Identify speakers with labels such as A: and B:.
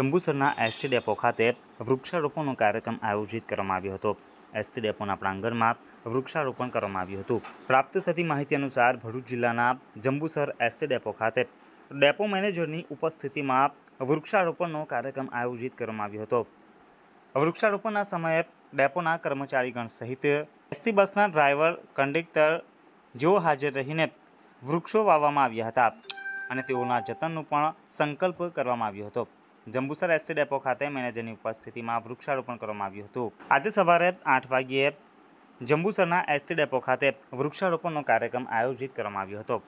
A: જંબુસરના ST depot ખાતે વૃક્ષારોપણનો કાર્યક્રમ આયોજિત કરવામાં આવ્યો હતો એસટી ડેપોના પ્રાંગણમાં વૃક્ષારોપણ કરવામાં આવ્યું હતું પ્રાપ્ત થતી માહિતી અનુસાર ભરૂચ જિલ્લાના જંબુસર એસટી ડેપો ખાતે ડેપો મેનેજરની ઉપસ્થિતિમાં વૃક્ષારોપણનો કાર્યક્રમ આયોજિત કરવામાં આવ્યો હતો વૃક્ષારોપણના સમયે ડેપોના કર્મચારીગણ સહિત એસટી બસના ડ્રાઈવર કંડક્ટર જેઓ હાજર રહીને વૃક્ષો વાવવામાં આવ્યા હતા અને તેઓના જતનનો પણ સંકલ્પ કરવામાં આવ્યો હતો જંબુસર એસટી ડેપો ખાતે મેનેજરની ઉપસ્થિતિમાં વૃક્ષારોપણ કરવામાં આવ્યું હતું આજે સવારે આઠ વાગ્યે જંબુસરના એસટી ડેપો ખાતે વૃક્ષારોપણનો કાર્યક્રમ આયોજિત કરવામાં આવ્યો હતો